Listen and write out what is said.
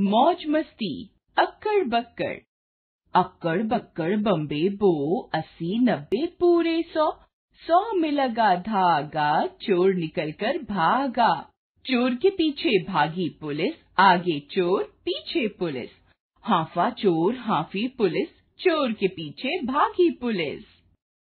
मौज मस्ती अक्कड़ बक्कड़ अक्कड़ बक्कड़ बम्बे बो अस्सी नब्बे पूरे सौ सौ में लगा धागा चोर निकल कर भागा चोर के पीछे भागी पुलिस आगे चोर पीछे पुलिस हाफा चोर हाफी पुलिस चोर के पीछे भागी पुलिस